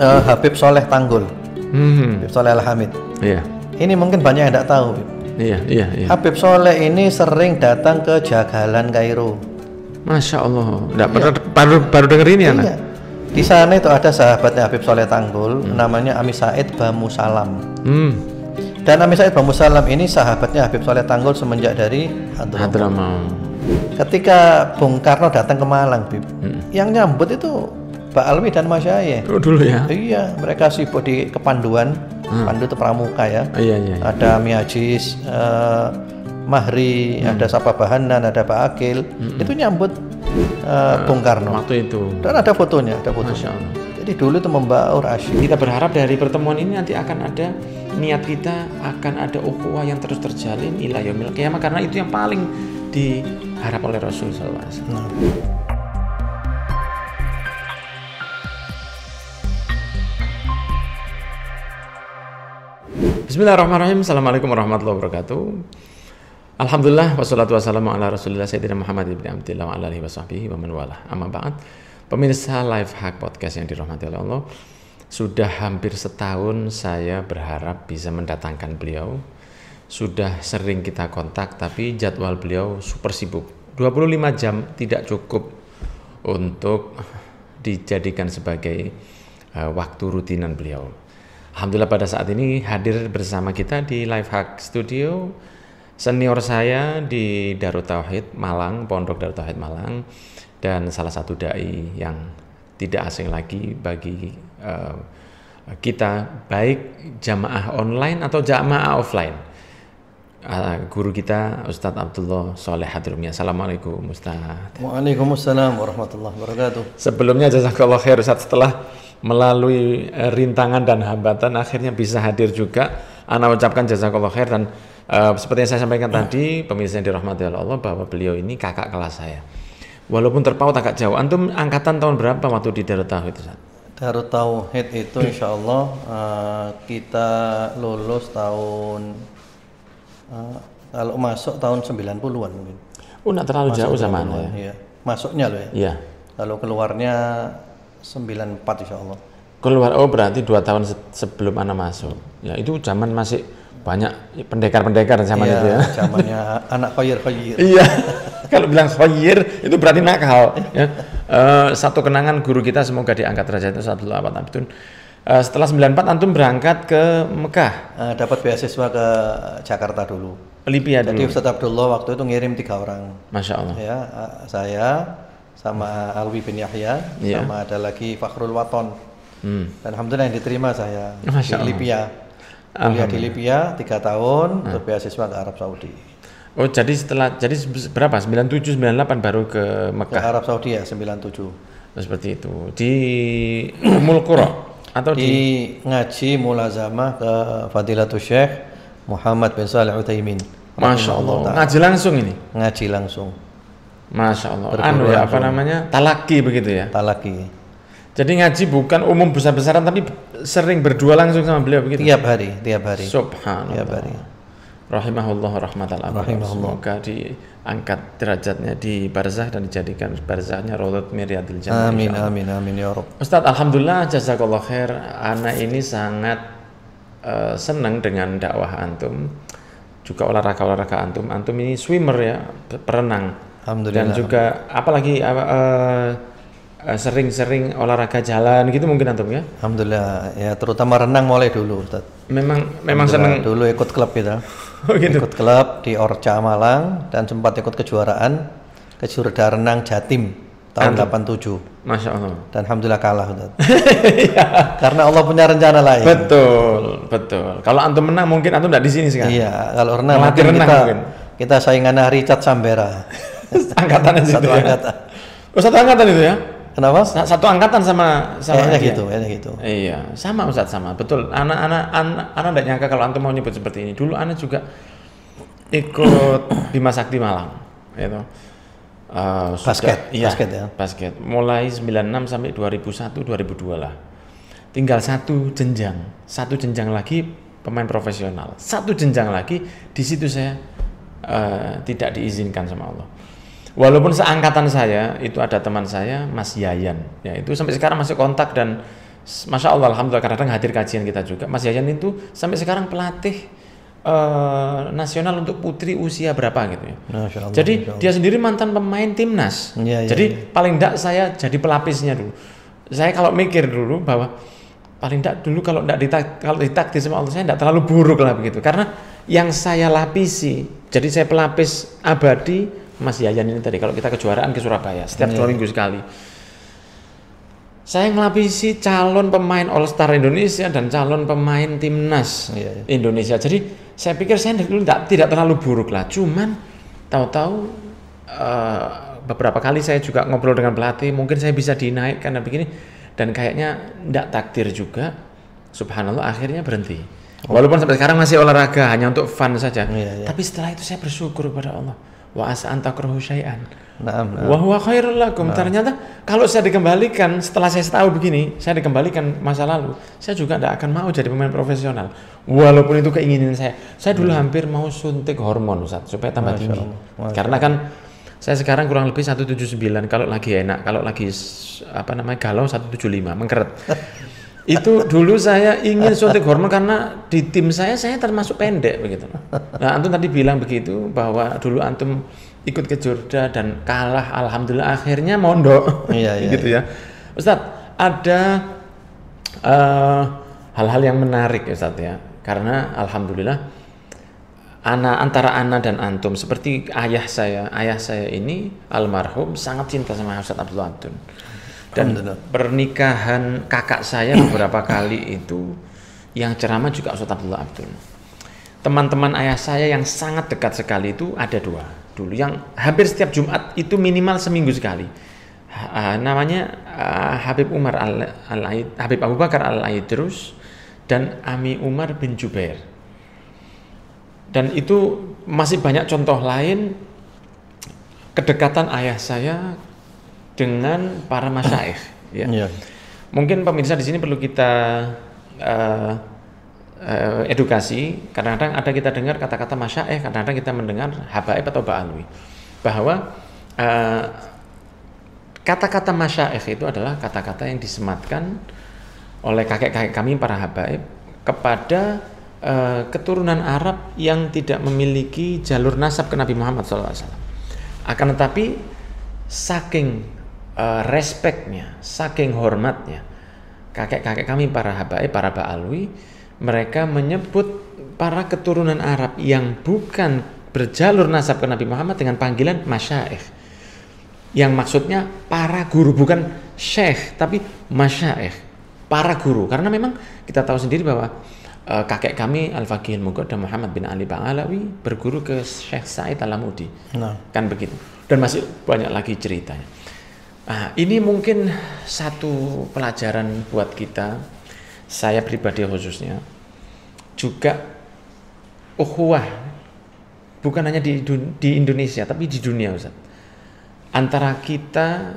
uh, Habib Soleh Tanggul, hmm. Habib Soleh Al Hamid. Iya. Ini mungkin banyak yang tidak tahu. Iya, iya, yeah, Habib Soleh ini sering datang ke Jagalan Kairo. Masya Allah, tidak iya. pernah baru baru dengar ini ya? Iya. Di sana itu ada sahabatnya Habib Soleh Tanggul, hmm. namanya Ami Said Bamu Salam. Hmm. Dan Ami Said Bamu Salam ini sahabatnya Habib Soleh Tanggul semenjak dari Hadramaut. Ketika Bung Karno datang ke Malang, Bib, hmm. yang nyambut itu Pak Alwi dan Mas Yaya. Oh, dulu ya. Iya, mereka sibuk di kepanduan, hmm. pandu itu pramuka ya. Oh, iya, iya, iya. Ada Miajis, uh, eh, Mahri, hmm. ada Sapa Bahanan, ada Pak Akil. Hmm. Itu nyambut uh, Bung Karno. Waktu itu. Dan ada fotonya, ada fotonya. Jadi dulu itu membaur asyik. Kita berharap dari pertemuan ini nanti akan ada niat kita akan ada ukhuwah yang terus terjalin ila yaumil karena itu yang paling diharap oleh Rasulullah SAW. Hmm. Bismillahirrahmanirrahim. Assalamualaikum warahmatullahi wabarakatuh. Alhamdulillah wassalatu wassalamu ala Rasulillah Sayyidina Muhammad ibn Abdillah wa ala alihi wa sahbihi wa man walah. Amma ba'd. Pemirsa Live Hack Podcast yang dirahmati oleh Allah, sudah hampir setahun saya berharap bisa mendatangkan beliau. Sudah sering kita kontak tapi jadwal beliau super sibuk. 25 jam tidak cukup untuk dijadikan sebagai uh, waktu rutinan beliau Alhamdulillah pada saat ini hadir bersama kita di Live Hack Studio senior saya di Darut Tauhid Malang, Pondok Darut Tauhid Malang dan salah satu dai yang tidak asing lagi bagi uh, kita baik jamaah online atau jamaah offline. Uh, guru kita Ustadz Abdullah Soleh Hadrumi Assalamualaikum Ustadz. Waalaikumsalam warahmatullahi wabarakatuh. Sebelumnya jazakallah khair Ustadz setelah melalui eh, rintangan dan hambatan akhirnya bisa hadir juga. Ana ucapkan jazakallah khair dan uh, seperti yang saya sampaikan ya. tadi, pemirsa yang dirahmati Allah bahwa beliau ini kakak kelas saya. Walaupun terpaut agak jauh, antum angkatan tahun berapa waktu di Darut Tauhid? Darut Tauhid itu insya Allah uh, kita lulus tahun uh, kalau masuk tahun 90-an mungkin. Oh, uh, terlalu masuk jauh sama ya. Iya. Masuknya loh ya. Iya. Lalu keluarnya 94 insya Allah keluar oh berarti dua tahun sebelum anak masuk ya itu zaman masih banyak pendekar-pendekar zaman ya, itu ya zamannya anak koyir koyir iya kalau bilang khoyir itu berarti nakal ya. Uh, satu kenangan guru kita semoga diangkat raja itu satu lawan tahun. uh, eh, setelah 94 antum berangkat ke Mekah uh, dapat beasiswa ke Jakarta dulu Libya dulu jadi Ustaz Abdullah waktu itu ngirim tiga orang Masya Allah ya saya sama Alwi bin Yahya, yeah. sama ada lagi Fakhrul Waton. Hmm. Dan alhamdulillah yang diterima saya Masya di Libya. Kuliah di Libya tiga tahun, nah. beasiswa ke Arab Saudi. Oh, jadi setelah jadi berapa? sembilan 98 baru ke Mekah. Ke Arab Saudi ya, 97. Oh, seperti itu. Di Umul atau di, di ngaji mulazama ke Fadilatul Syekh Muhammad bin Saleh Utsaimin. Masya Allah. Allah. Ngaji langsung ini. Ngaji langsung. Masya Allah. Anu ya apa namanya? Talaki begitu ya. Talaki. Jadi ngaji bukan umum besar-besaran tapi sering berdua langsung sama beliau begitu. Tiap hari, tiap hari. Subhanallah. Tiap hari. Rahimahullah rahmatal Rahimahullah. Semoga diangkat derajatnya di barzah dan dijadikan barzahnya rodot miriadil jannah. Amin amin amin ya rob. Ustaz alhamdulillah jazakallah khair. Ana ini sangat uh, eh, senang dengan dakwah antum. Juga olahraga-olahraga antum. Antum ini swimmer ya, perenang Alhamdulillah. Dan juga apalagi uh, uh, sering-sering olahraga jalan gitu mungkin antum ya? Alhamdulillah ya terutama renang mulai dulu Ustaz. Memang memang senang dulu ikut klub kita. oh, gitu. Ikut klub di Orca Malang dan sempat ikut kejuaraan kejurda renang Jatim tahun antum. 87. Masya Allah. Dan alhamdulillah kalah ya. Karena Allah punya rencana lain. Betul, betul. Kalau antum menang mungkin antum tidak di sini sekarang. Iya, kalau renang mungkin renang kita mungkin. kita saingannya Richard Sambera. angkatan itu satu ya. angkatan oh satu angkatan itu ya Kenapa? Satu angkatan sama sama kayaknya gitu, ya gitu. Iya, sama Ustaz sama. Betul. Anak-anak anak enggak nyangka kalau antum mau nyebut seperti ini. Dulu anak juga ikut Bima Sakti Malang, itu ya Uh, eh, basket, sudah, iya, basket ya. Basket. Mulai 96 sampai 2001 2002 lah. Tinggal satu jenjang, satu jenjang lagi pemain profesional. Satu jenjang lagi di situ saya uh, tidak diizinkan sama Allah Walaupun seangkatan saya itu ada teman saya Mas Yayan, ya itu sampai sekarang masih kontak dan masya Allah alhamdulillah kadang-kadang hadir kajian kita juga. Mas Yayan itu sampai sekarang pelatih eh, nasional untuk putri usia berapa gitu ya. Allah, jadi dia sendiri mantan pemain timnas. Ya, ya, jadi ya. paling tidak saya jadi pelapisnya dulu. Saya kalau mikir dulu bahwa paling tidak dulu kalau tidak ditak kalau ditakdir sama Allah saya tidak terlalu buruk lah begitu karena yang saya lapisi jadi saya pelapis abadi Mas Yayan ini tadi kalau kita kejuaraan ke Surabaya setiap iya. dua minggu sekali saya ngelapisi calon pemain All Star Indonesia dan calon pemain timnas iya, iya. Indonesia. Jadi saya pikir saya dulu tidak, tidak terlalu buruk lah. Cuman tahu-tahu uh, beberapa kali saya juga ngobrol dengan pelatih, mungkin saya bisa dinaikkan karena begini dan kayaknya tidak takdir juga. Subhanallah akhirnya berhenti. Oh. Walaupun sampai sekarang masih olahraga hanya untuk fun saja. Iya, iya. Tapi setelah itu saya bersyukur kepada Allah wa asa anta syai'an wa huwa khairul lakum nah. ternyata kalau saya dikembalikan setelah saya tahu begini saya dikembalikan masa lalu saya juga tidak akan mau jadi pemain profesional walaupun itu keinginan saya saya dulu hmm. hampir mau suntik hormon Ustaz supaya tambah Masya tinggi Masya karena kan saya sekarang kurang lebih 179 kalau lagi enak kalau lagi apa namanya galau 175 mengkeret itu dulu saya ingin suntik hormon karena di tim saya saya termasuk pendek begitu. Nah, antum tadi bilang begitu bahwa dulu antum ikut ke Jorda dan kalah alhamdulillah akhirnya mondok. Iya, iya. gitu iya. ya. Ustadz ada eh, hal-hal uh, yang menarik Ustadz ya. Karena alhamdulillah anak antara anak dan antum seperti ayah saya ayah saya ini almarhum sangat cinta sama Ustadz Abdul Antun dan pernikahan kakak saya beberapa kali itu yang ceramah juga Ustaz Abdullah Abdul teman-teman ayah saya yang sangat dekat sekali itu ada dua dulu yang hampir setiap Jumat itu minimal seminggu sekali uh, namanya uh, Habib Umar al, al Habib Abu Bakar al terus dan Ami Umar bin Jubair dan itu masih banyak contoh lain kedekatan ayah saya dengan para masyaif, ya. Ya. Mungkin pemirsa di sini perlu kita uh, uh, edukasi. Kadang-kadang ada kita dengar kata-kata masyaif, kadang-kadang kita mendengar habaib atau ba'alwi. Bahwa uh, kata-kata masyaikh itu adalah kata-kata yang disematkan oleh kakek-kakek kami para habaib kepada uh, keturunan Arab yang tidak memiliki jalur nasab ke Nabi Muhammad SAW. Akan tetapi saking uh, eh, respeknya, saking hormatnya. Kakek-kakek kami para habaib, para ba'alwi, mereka menyebut para keturunan Arab yang bukan berjalur nasab ke Nabi Muhammad dengan panggilan masyaikh. Yang maksudnya para guru bukan syekh tapi masyaikh, para guru. Karena memang kita tahu sendiri bahwa eh, kakek kami Al Faqih dan Muhammad bin Ali Ba'alawi berguru ke Syekh Said Alamudi. Nah. Kan begitu. Dan masih banyak lagi ceritanya. Nah, ini mungkin satu pelajaran buat kita, saya pribadi khususnya, juga ukhuwah, bukan hanya di, di Indonesia, tapi di dunia Ustaz. Antara kita,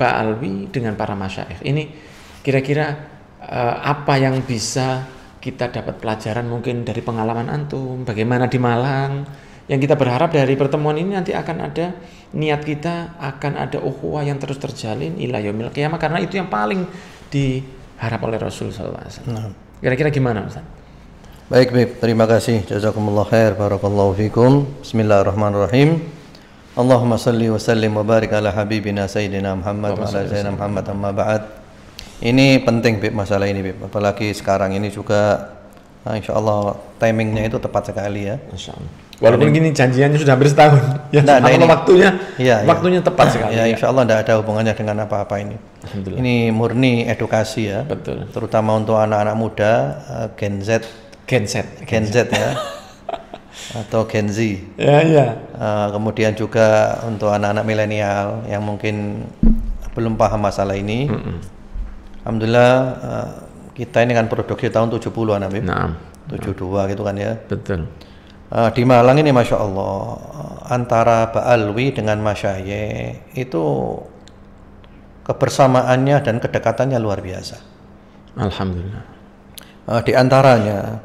Pak Alwi, dengan para masyarakat. Ini kira-kira eh, apa yang bisa kita dapat pelajaran mungkin dari pengalaman Antum, bagaimana di Malang, yang kita berharap dari pertemuan ini nanti akan ada niat kita akan ada ukhuwah yang terus terjalin ila yaumil qiyamah karena itu yang paling diharap oleh Rasul sallallahu alaihi wasallam. Nah. Kira-kira gimana Ustaz? Baik, Bib. Terima kasih. Jazakumullah khair. Barakallahu fikum. Bismillahirrahmanirrahim. Allahumma salli wa sallim wa barik ala habibina sayyidina Muhammad wa ala sayyidina Muhammad amma ba'd. Ini penting Bib masalah ini Bib. Apalagi sekarang ini juga Nah, insya Allah timingnya itu tepat sekali ya. Insya Allah. Walaupun Jadi, gini janjiannya sudah hampir setahun, ya nah, ini, waktunya, iya, iya. ya, waktunya ya. tepat sekali. Ya, insya Allah tidak ada hubungannya dengan apa-apa ini. Ini murni edukasi ya. Betul. Terutama untuk anak-anak muda, uh, eh, Gen Z. Gen Z. Gen Z, Gen Z ya. atau Gen Z. Ya, ya. Uh, kemudian juga untuk anak-anak milenial yang mungkin belum paham masalah ini. Mm -mm. Alhamdulillah uh, kita ini kan produksi tahun 70-an Habib. Nah. 72 nah. gitu kan ya. Betul. Uh, di Malang ini Masya Allah antara Ba'alwi dengan Masyaye itu kebersamaannya dan kedekatannya luar biasa. Alhamdulillah. Uh, di antaranya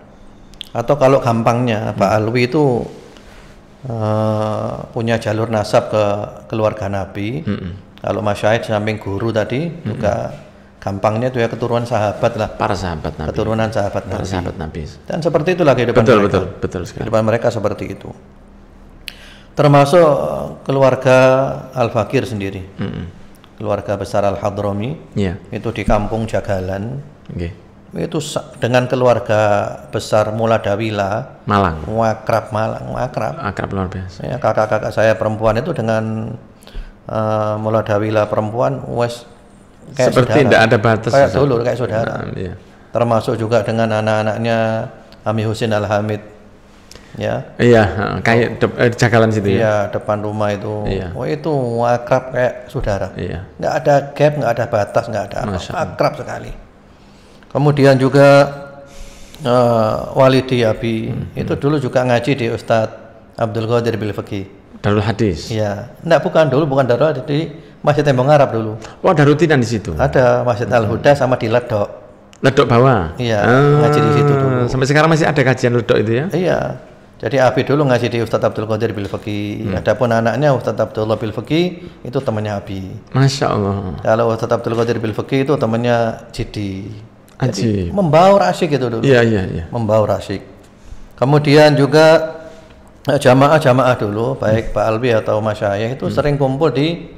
atau kalau gampangnya hmm. Alwi itu uh, punya jalur nasab ke keluarga Nabi. Hmm. Kalau Masyaye samping guru tadi hmm. juga gampangnya itu ya keturunan sahabat lah para sahabat Nabi keturunan sahabat para Nabi para sahabat Nabi dan seperti itulah kehidupan betul, mereka betul betul sekali kehidupan mereka seperti itu termasuk eh, keluarga Al Fakir sendiri mm -mm. keluarga besar Al Hadromi yeah. itu di kampung Jagalan okay. itu dengan keluarga besar Mula Dawila Malang Wakrab Malang Wakrab Akrab luar biasa ya kakak-kakak saya perempuan itu dengan uh, eh, Mula Dawila perempuan wes kayak seperti tidak ada batas kayak dulu kayak saudara nah, iya. termasuk juga dengan anak-anaknya Ami Husin Al Hamid ya iya kayak de eh, jagalan situ ya? iya ya? depan rumah itu iya. oh itu akrab kayak saudara iya. nggak ada gap nggak ada batas nggak ada apa akrab sekali kemudian juga uh, Walidi Abi hmm, itu hmm. dulu juga ngaji di Ustadz Abdul Qadir Bil Darul Hadis. Iya. Enggak bukan dulu bukan Darul Hadis di Masjid Tembong Arab dulu. Oh, ada rutinan di situ. Ada Masjid Al Huda sama di Ledok. Ledok bawah. Iya, ah, ngaji di situ dulu. Sampai sekarang masih ada kajian Ledok itu ya? Iya. Jadi Abi dulu ngaji di Ustadz Abdul Qadir Bil fakih Hmm. Adapun anaknya Ustadz Abdullah Bil fakih itu temannya Abi. Masya Allah. Kalau Ustadz Abdul Qadir Bil fakih itu temannya Jidi. Aji. Membaur asyik itu dulu. Iya, iya, iya. Membaur asyik. Kemudian juga jamaah-jamaah dulu baik Pak Alwi atau Mas Syahya itu hmm. sering kumpul di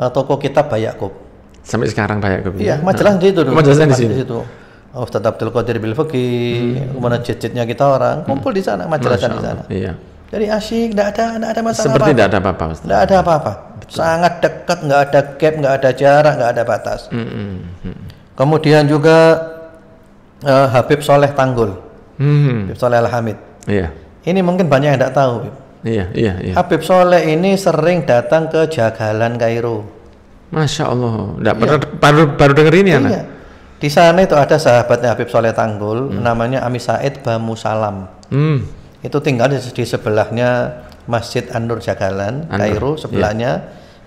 uh, toko kitab Bayakub. Sampai sekarang Bayakub. Ya? Iya, ya, majalah nah. di situ, dulu. majalah di sini. situ. Oh, Ustaz Abdul Qadir Bil Fakih, hmm. cicitnya kita orang hmm. kumpul di sana, majalah di sana. Iya. Jadi asyik, tidak ada, tidak ada masalah. Seperti tidak ada apa-apa. Tidak ada apa-apa. Sangat dekat, nggak ada gap, nggak ada jarak, nggak ada batas. Hmm. Hmm. hmm. Kemudian juga uh, Habib Soleh Tanggul, hmm. hmm. Habib Soleh Al Hamid. Iya. Ini mungkin banyak yang tidak tahu. Iya, iya, iya. Habib Soleh ini sering datang ke Jagalan Kairo. Masya Allah, tidak iya. pernah baru baru dengar ini iya. anak. Di sana itu ada sahabatnya Habib Soleh Tanggul, hmm. namanya Ami Said Bamu Salam. Hmm. Itu tinggal di, di sebelahnya Masjid an Jagalan, An Kairo iya. sebelahnya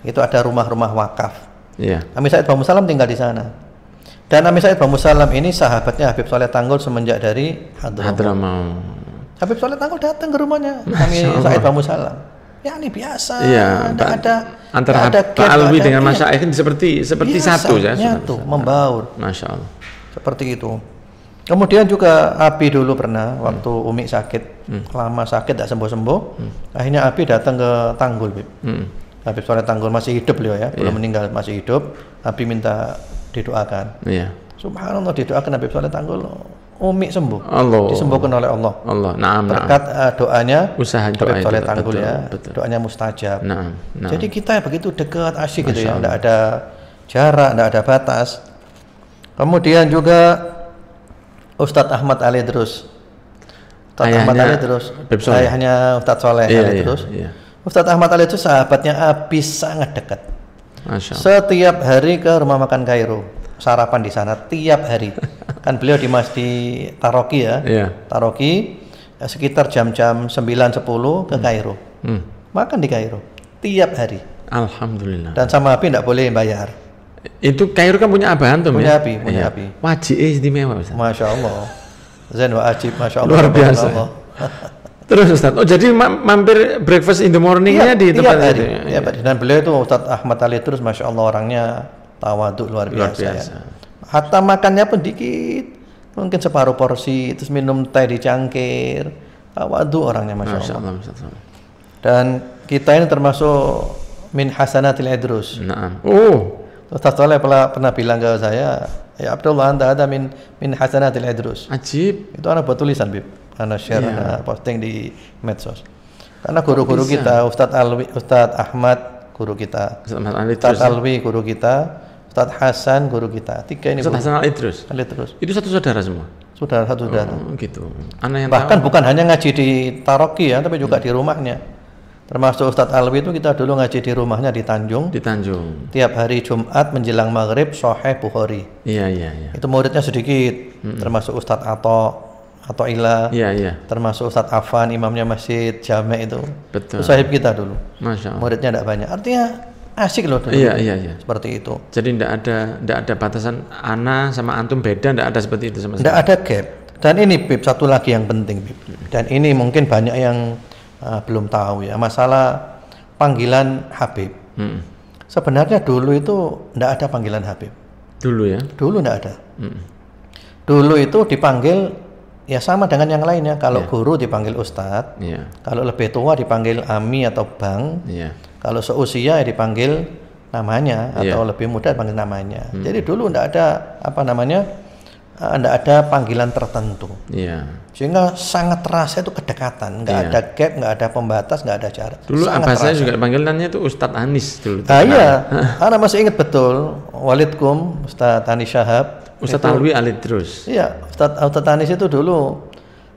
iya. itu ada rumah-rumah wakaf. Iya. Ami Said Bamu Salam tinggal di sana. Dan Ami Said Bamu Salam ini sahabatnya Habib Soleh Tanggul semenjak dari Hadramaut. Hadramaut. Habib Soleh Tangkul datang ke rumahnya. Kami Said Bamu Salam. Ya ini biasa. Iya, ada, ada antara ada Pak Alwi dengan Mas Aikin iya. seperti seperti biasa, iya, satu ya. satu membaur. Masya Allah. Seperti itu. Kemudian juga Abi dulu pernah hmm. waktu Umi sakit, hmm. lama sakit tidak sembuh-sembuh. Hmm. Akhirnya Abi datang ke Tanggul, Habib Hmm. Habib Soleh Tanggul masih hidup beliau ya, belum yeah. meninggal masih hidup. Abi minta didoakan. Yeah. Subhanallah didoakan Habib Soleh Tanggul Umi sembuh. Allah. Disembuhkan oleh Allah. Allah. Naam, Berkat Uh, doanya usaha doa itu, tanggul betul, ya. Betul. Doanya mustajab. Naam, naam. Jadi kita begitu dekat asyik gitu ya, tidak ada jarak, tidak ada batas. Kemudian juga Ustadz Ahmad Ali terus. Ustadz ayahnya, Ahmad Ali terus. Ayahnya Ustadz Soleh iya, Ali terus. Iya, iya. Ustadz Ahmad Ali itu sahabatnya habis sangat dekat. Setiap hari ke rumah makan Kairo, sarapan di sana tiap hari. kan beliau di Mas di Taroki ya. Yeah. Taroki ya, sekitar jam-jam sembilan sepuluh ke hmm. Kairo. Hmm. Makan di Kairo tiap hari. Alhamdulillah. Dan sama api tidak boleh bayar. Itu Kairo kan punya abahan tuh ya? punya ya? api, punya yeah. api. Wajib eh, istimewa Ustaz. Masya Allah. Zain wajib, Masya Allah. Luar biasa. Allah. Terus Ustaz, oh jadi mampir breakfast in the morningnya iya, di tempat tadi. itu. Ya, ya. Dan beliau itu Ustaz Ahmad Ali terus Masya Allah orangnya tawaduk luar biasa. Luar biasa. Ya. Hatta makannya pun dikit, mungkin separuh porsi, terus minum teh di cangkir. Tawadu orangnya masya Allah. Masya Allah, Dan kita ini termasuk min hasanatil idrus. Nah. Oh. Ustaz Soleh pernah, pernah bilang ke saya, ya Abdullah anda ada min min hasanatil idrus. Ajib. Itu anak buat tulisan Bib. Anak share, yeah. anak posting di medsos. Karena guru-guru kita, Ustadz Alwi, Ustadz Ahmad, guru kita, Ustadz ya. Alwi, guru kita, Ustaz Hasan guru kita. Tiga ini. Ustaz Hasan Al Idrus. Al Idrus. Itu satu saudara semua. Saudara satu saudara. Oh, gitu. Anak yang Bahkan tahu. bukan hanya ngaji di Taroki ya, tapi juga hmm. di rumahnya. Termasuk Ustadz Alwi itu kita dulu ngaji di rumahnya di Tanjung. Di Tanjung. Tiap hari Jumat menjelang maghrib Soheh Bukhari. Iya iya. iya. Itu muridnya sedikit. Hmm. Termasuk Ustadz Ato atau Ila, iya. iya. termasuk Ustadz Afan, imamnya masjid Jame itu, Betul. itu sahib kita dulu. Masya Allah. Muridnya tidak banyak. Artinya asik loh Iya, iya, iya. Seperti itu. Jadi tidak ada tidak ada batasan ana sama antum beda, tidak ada seperti itu sama Tidak ada gap. Dan ini Bib, satu lagi yang penting Bib. Dan ini mungkin banyak yang uh, belum tahu ya, masalah panggilan Habib. Hmm. Sebenarnya dulu itu tidak ada panggilan Habib. Dulu ya? Dulu tidak ada. Hmm. Dulu itu dipanggil ya sama dengan yang lainnya. Kalau yeah. guru dipanggil Ustadz, yeah. kalau lebih tua dipanggil Ami atau Bang, yeah kalau seusia ya dipanggil namanya iya. atau yeah. lebih muda dipanggil namanya. Hmm. Jadi dulu tidak ada apa namanya, tidak eh, ada panggilan tertentu. Yeah. Sehingga sangat terasa itu kedekatan, nggak yeah. ada gap, nggak ada pembatas, nggak ada jarak. Dulu sangat abah saya juga panggilannya itu Ustadz Anis dulu. Ah iya, anak masih ingat betul Walidkum Ustadz Anis Syahab. Ustadz Alwi Alid terus. Iya, Ustadz, Ustadz Anis itu dulu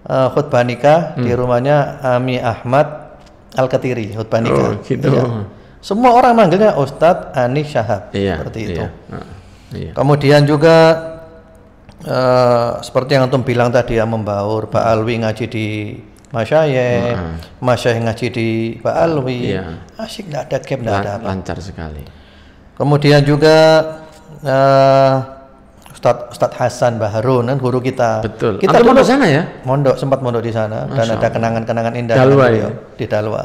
uh, khutbah nikah hmm. di rumahnya Ami Ahmad al Ketiri, khutbah nikah. Oh, gitu. Iya. Semua orang manggilnya Ustadz Ani Syahab. Iya, seperti itu. Iya. Uh, iya. Kemudian juga uh, seperti yang antum bilang tadi ya membaur, Pak hmm. Alwi ngaji di Masyaye, uh, hmm. Masyaye ngaji di Pak Alwi. Iya. Asyik, tidak ada gap, tidak ada apa. Lancar sekali. Kemudian juga uh, Ustadz Ustadz Hasan Baharun kan guru kita. Betul. Kita dulu, mondok sana ya? Mondok sempat mondok di sana Masya dan ada kenangan-kenangan indah Dalwa, ya? di Dalwa.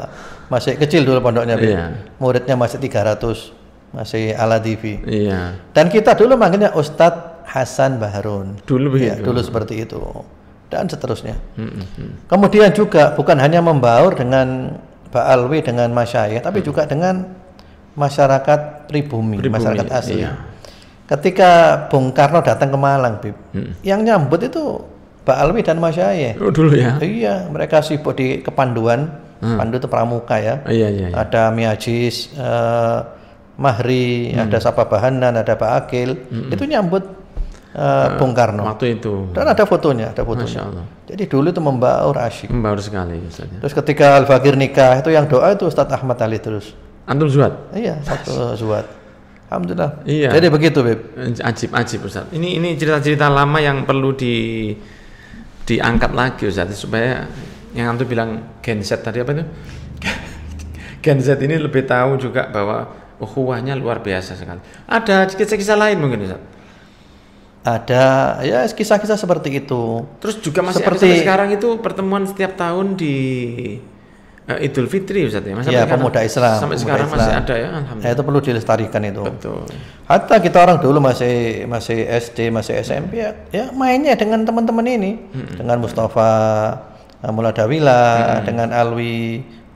Masih kecil dulu pondoknya, iya. muridnya masih 300 masih ala TV. Iya. Dan kita dulu manggilnya Ustadz Hasan Baharun. Dulu begitu. Ya, dulu seperti itu dan seterusnya. Mm -hmm. Kemudian juga bukan hanya membaur dengan Pak Alwi dengan masyayikh, tapi mm juga dengan masyarakat pribumi, pribumi masyarakat asli. Iya ketika Bung Karno datang ke Malang, Bib, hmm. yang nyambut itu Pak Alwi dan Mas Yaye. Oh, dulu ya. Iya, mereka sibuk di kepanduan. Hmm. Pandu itu pramuka ya. Oh, iya, iya, iya. Ada Miajis, uh, eh, Mahri, hmm. ada Sapa Bahanan, ada Pak Akil. Hmm. Itu nyambut uh, Bung Karno. Waktu itu. Dan ada fotonya, ada fotonya. Jadi dulu itu membaur asyik. Membaur sekali. Misalnya. Terus ketika Al-Fakir nikah, itu yang doa itu Ustadz Ahmad Ali terus. Antum zuat? Iya, satu Zuhad. Alhamdulillah. Iya. Jadi begitu, Beb. Ajib, ajib, Ustaz. Ini ini cerita-cerita lama yang perlu di diangkat lagi, Ustaz, supaya yang antum bilang genset tadi apa itu? genset ini lebih tahu juga bahwa ukhuwahnya luar biasa sekali. Ada kisah-kisah lain mungkin, Ustaz? Ada ya kisah-kisah seperti itu. Terus juga masih seperti sekarang itu pertemuan setiap tahun di uh, Idul Fitri Ustaz ya. Masa ya, pemuda Islam. Sampai pemuda sekarang Islam. masih ada ya alhamdulillah. Ya, itu perlu dilestarikan itu. Betul. Hatta kita orang dulu masih masih SD, masih SMP ya, ya mainnya dengan teman-teman ini, hmm. dengan Mustafa eh, Muladawila, Dawila, hmm. dengan Alwi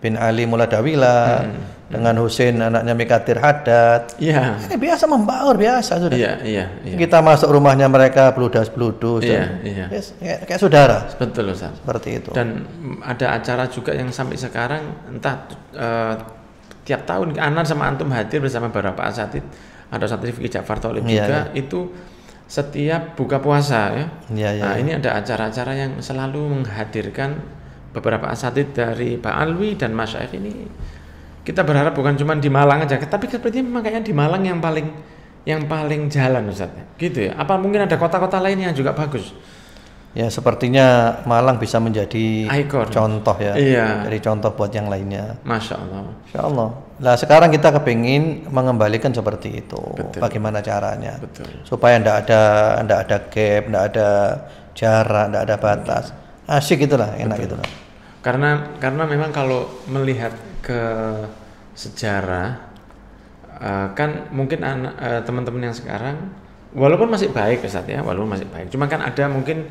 bin Ali Muladawila. Dawila. Hmm dengan Husin anaknya Mikatir Hadat, Iya. Ini biasa membaur biasa sudah. Iya, iya, yeah. Kita masuk rumahnya mereka beludas peludus. Iya, iya. Kayak, saudara. Betul, Ustaz. Seperti itu. Dan ada acara juga yang sampai sekarang entah uh, tiap tahun Anan sama Antum hadir bersama beberapa asatid ada satu Rifki Ja'far Tolib iya, juga juga iya. yeah. itu setiap buka puasa ya. Iya, iya. Nah, yeah. ini ada acara-acara yang selalu menghadirkan beberapa asatid dari Pak Alwi dan Mas Syaikh ini kita berharap bukan cuma di Malang aja, tapi sepertinya memang kayaknya di Malang yang paling yang paling jalan Ustaz. Gitu ya. Apa mungkin ada kota-kota lain yang juga bagus? Ya, sepertinya Malang bisa menjadi Icon. contoh ya. Iya. Jadi contoh buat yang lainnya. Masya Allah. Masya Allah. Nah, sekarang kita kepingin mengembalikan seperti itu. Betul. Bagaimana caranya? Betul. Supaya tidak ada tidak ada gap, tidak ada jarak, tidak ada batas. Asyik itulah, enak Betul. itulah. Karena karena memang kalau melihat ke sejarah uh, kan mungkin anak uh, teman-teman yang sekarang walaupun masih baik Ustaz ya walaupun masih baik cuma kan ada mungkin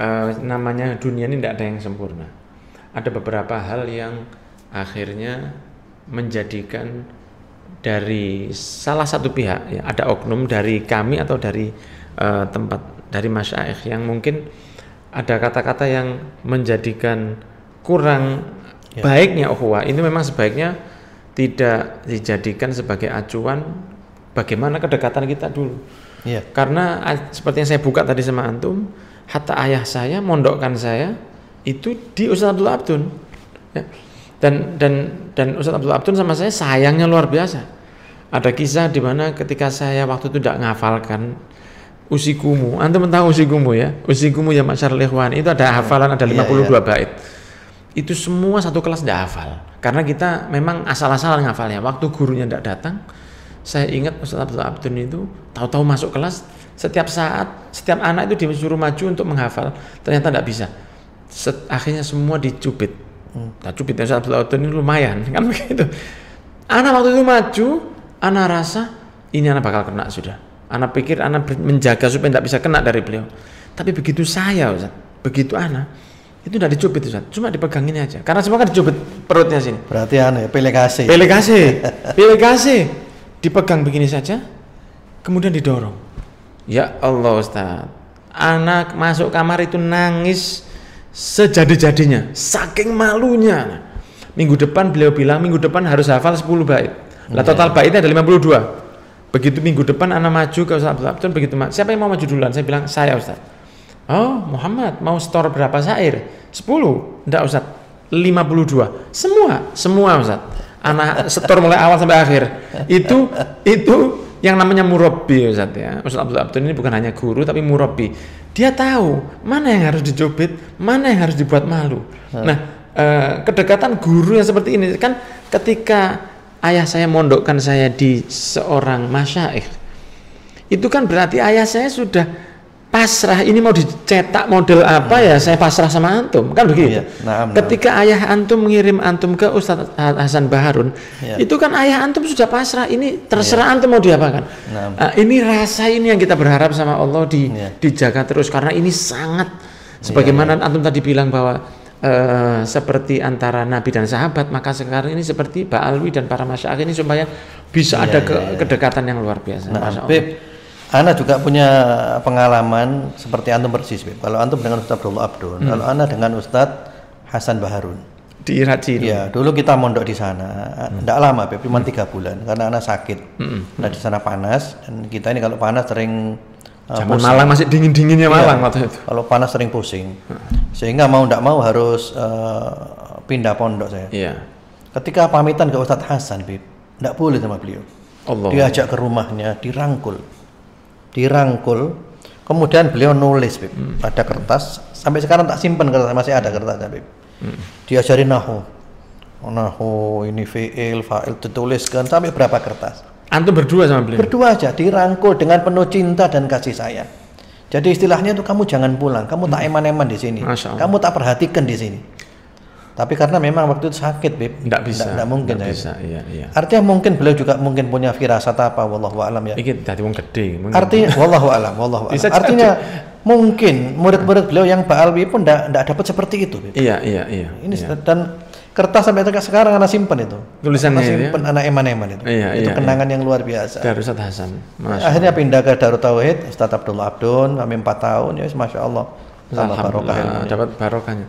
uh, namanya dunia ini tidak ada yang sempurna ada beberapa hal yang akhirnya menjadikan dari salah satu pihak ya ada oknum dari kami atau dari uh, tempat dari masyarakat yang mungkin ada kata-kata yang menjadikan kurang Ya. Baiknya ukhuwah ini memang sebaiknya tidak dijadikan sebagai acuan bagaimana kedekatan kita dulu. Ya. Karena seperti yang saya buka tadi sama antum, hatta ayah saya, mondokkan saya itu di Ustaz Abdul Abdun. Ya. Dan dan dan Ustaz Abdul Abdun sama saya sayangnya luar biasa. Ada kisah di mana ketika saya waktu itu tidak ngafalkan usikumu, antum tahu usikumu ya, usikumu ya masyarakat lehwan itu ada hafalan ada 52 ya, ya. bait itu semua satu kelas tidak hafal karena kita memang asal-asalan ngafalnya waktu gurunya tidak datang saya ingat Ustaz Abdul Abdun itu tahu-tahu masuk kelas setiap saat setiap anak itu disuruh maju untuk menghafal ternyata tidak bisa Set, akhirnya semua dicubit hmm. nah cubit Ustaz Abdul Abdun ini lumayan kan begitu anak waktu itu maju anak rasa ini anak bakal kena sudah anak pikir anak menjaga supaya tidak bisa kena dari beliau tapi begitu saya Ustaz begitu anak itu tidak dicubit Ustaz, cuma dipegangin aja. Karena semua kan dicubit perutnya sini. Berarti aneh, pelekase. Pelekase. pelekase. Dipegang begini saja, kemudian didorong. Ya Allah Ustaz. Anak masuk kamar itu nangis sejadi-jadinya, saking malunya. Minggu depan beliau bilang minggu depan harus hafal 10 bait. Lah iya. total baitnya ada 52. Begitu minggu depan anak maju ke Ustaz Abdul begitu begitu siapa yang mau maju duluan? Saya bilang saya Ustaz Oh Muhammad mau store berapa syair? 10? Enggak Ustaz 52 Semua Semua Ustaz Anak setor mulai awal sampai akhir Itu Itu yang namanya murabi Ustaz ya Ustaz Abdul Abdul ini bukan hanya guru tapi murabi dia tahu mana yang harus dicubit mana yang harus dibuat malu hmm. nah eh, kedekatan guru yang seperti ini kan ketika ayah saya mondokkan saya di seorang masyaikh, itu kan berarti ayah saya sudah pasrah ini mau dicetak model apa hmm. ya saya pasrah sama antum kan iya, begitu. Ya, nah, nah. Ketika ayah antum mengirim antum ke Ustadz Hasan Baharun, ya. itu kan ayah antum sudah pasrah ini terserah ya. antum mau diapakan. Nah. Uh, ini rasa ini yang kita berharap sama Allah di ya. dijaga terus karena ini sangat sebagaimana ya, ya. antum tadi bilang bahwa uh, seperti antara Nabi dan sahabat maka sekarang ini seperti Ba'alwi dan para masyarakat ini supaya bisa ya, ada iya, ke, iya. kedekatan yang luar biasa. Nah, Ana juga punya pengalaman seperti antum persis, Beb. Kalau antum dengan Ustadz Abdullah Abdul, hmm. kalau ana dengan Ustadz Hasan Baharun. Di Irak Iya, dulu kita mondok di sana. Tidak hmm. lama, Beb, cuma hmm. tiga bulan karena ana sakit. Hmm. Nah, di sana panas dan kita ini kalau panas sering uh, Zaman pusing. Malang masih dingin-dinginnya iya, Malang waktu itu. Kalau panas sering pusing. Hmm. Sehingga mau tidak mau harus uh, pindah pondok saya. Iya. Ketika pamitan ke Ustadz Hasan, Bib, tidak boleh sama beliau. Allah. Diajak ke rumahnya, dirangkul dirangkul kemudian beliau nulis pada Hmm. pada kertas sampai sekarang tak simpen kertas masih ada kertas Bib. dia hmm. diajari nahu nahu ini fi'il fa'il dituliskan sampai berapa kertas antum berdua sama beliau berdua aja dirangkul dengan penuh cinta dan kasih sayang jadi istilahnya itu kamu jangan pulang, kamu tak hmm. eman-eman di sini, kamu tak perhatikan di sini. Tapi karena memang waktu itu sakit, Beb. Tidak bisa. Tidak mungkin. Nggak ya, bisa, iya, iya. Artinya mungkin beliau juga mungkin punya firasat apa, wallahu alam ya. Iki dadi wong gede. Artinya, wallahu alam, wallahu alam. Artinya mungkin murid-murid beliau yang pak Alwi pun tidak dapat seperti itu. Beb. Iya, iya, iya. Ini iya. dan kertas sampai sekarang anak simpen itu tulisan anak ya? simpen iya. anak eman-eman itu iya, itu iya, kenangan iya. yang luar biasa dari Hasan Masya akhirnya pindah ke Darut Tauhid Ustaz Abdullah Abdun kami 4 tahun ya Masya Allah Alhamdulillah, barokah dapat barokahnya